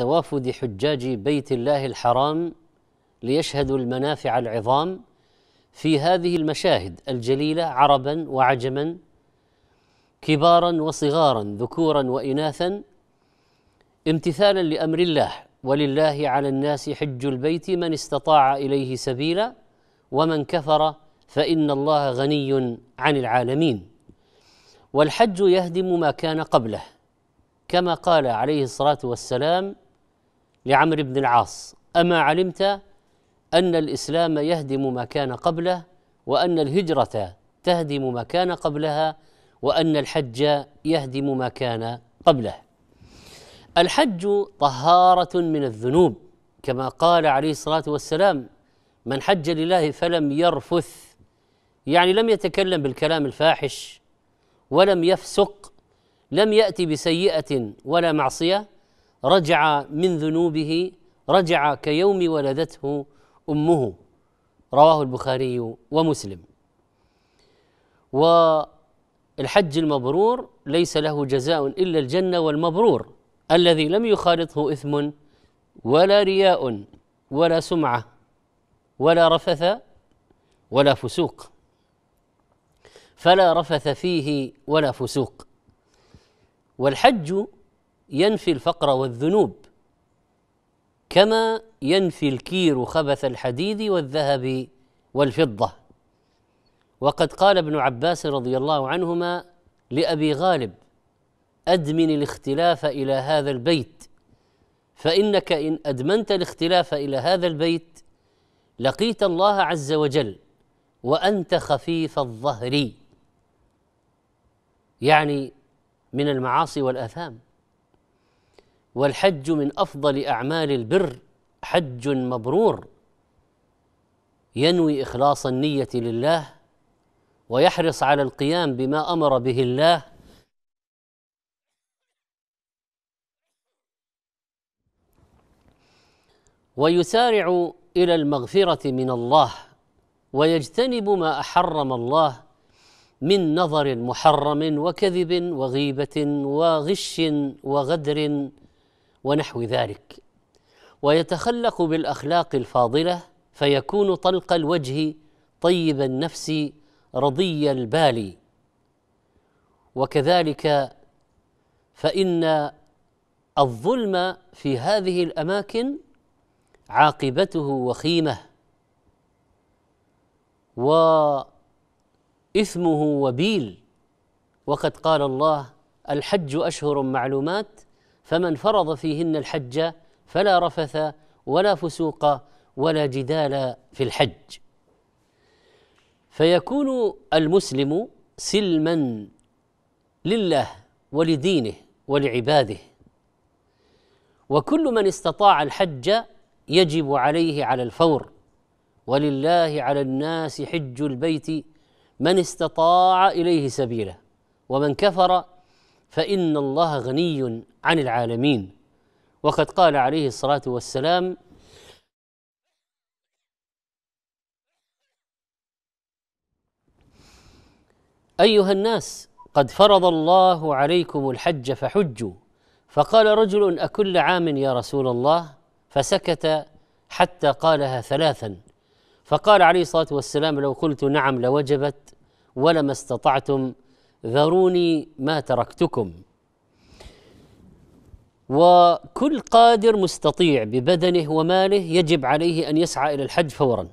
توافد حجاج بيت الله الحرام ليشهدوا المنافع العظام في هذه المشاهد الجليله عربا وعجما كبارا وصغارا ذكورا واناثا امتثالا لامر الله ولله على الناس حج البيت من استطاع اليه سبيلا ومن كفر فان الله غني عن العالمين والحج يهدم ما كان قبله كما قال عليه الصلاه والسلام لعمرو بن العاص اما علمت ان الاسلام يهدم ما كان قبله وان الهجره تهدم ما كان قبلها وان الحج يهدم ما كان قبله الحج طهاره من الذنوب كما قال عليه الصلاه والسلام من حج لله فلم يرفث يعني لم يتكلم بالكلام الفاحش ولم يفسق لم ياتي بسيئه ولا معصيه رجع من ذنوبه رجع كيوم ولدته امه رواه البخاري ومسلم والحج المبرور ليس له جزاء الا الجنه والمبرور الذي لم يخالطه اثم ولا رياء ولا سمعه ولا رفث ولا فسوق فلا رفث فيه ولا فسوق والحج ينفي الفقر والذنوب كما ينفي الكير خبث الحديد والذهب والفضه وقد قال ابن عباس رضي الله عنهما لابي غالب ادمن الاختلاف الى هذا البيت فانك ان ادمنت الاختلاف الى هذا البيت لقيت الله عز وجل وانت خفيف الظهر يعني من المعاصي والاثام والحج من افضل اعمال البر حج مبرور ينوي اخلاص النيه لله ويحرص على القيام بما امر به الله ويسارع الى المغفره من الله ويجتنب ما احرم الله من نظر محرم وكذب وغيبه وغش وغدر ونحو ذلك ويتخلق بالاخلاق الفاضله فيكون طلق الوجه طيب النفس رضي البال وكذلك فان الظلم في هذه الاماكن عاقبته وخيمه واثمه وبيل وقد قال الله الحج اشهر معلومات فمن فرض فيهن الحج فلا رفث ولا فسوق ولا جدال في الحج فيكون المسلم سلما لله ولدينه ولعباده وكل من استطاع الحج يجب عليه على الفور ولله على الناس حج البيت من استطاع اليه سبيلا ومن كفر فان الله غني عن العالمين وقد قال عليه الصلاة والسلام أيها الناس قد فرض الله عليكم الحج فحجوا فقال رجل أكل عام يا رسول الله فسكت حتى قالها ثلاثا فقال عليه الصلاة والسلام لو قلت نعم لوجبت ولما استطعتم ذروني ما تركتكم وكل قادر مستطيع ببدنه وماله يجب عليه ان يسعى الى الحج فورا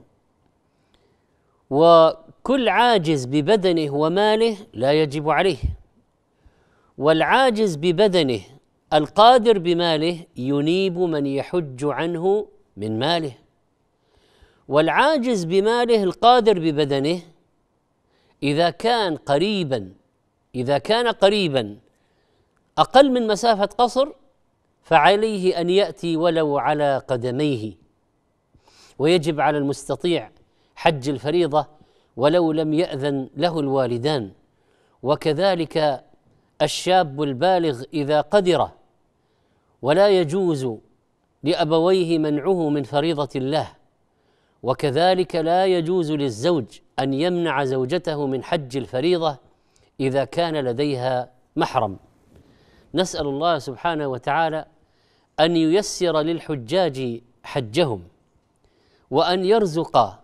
وكل عاجز ببدنه وماله لا يجب عليه والعاجز ببدنه القادر بماله ينيب من يحج عنه من ماله والعاجز بماله القادر ببدنه اذا كان قريبا اذا كان قريبا اقل من مسافه قصر فعليه ان ياتي ولو على قدميه ويجب على المستطيع حج الفريضه ولو لم ياذن له الوالدان وكذلك الشاب البالغ اذا قدر ولا يجوز لابويه منعه من فريضه الله وكذلك لا يجوز للزوج ان يمنع زوجته من حج الفريضه اذا كان لديها محرم نسال الله سبحانه وتعالى ان ييسر للحجاج حجهم وان يرزق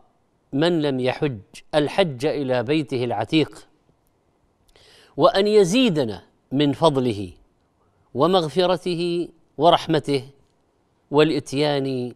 من لم يحج الحج الى بيته العتيق وان يزيدنا من فضله ومغفرته ورحمته والاتيان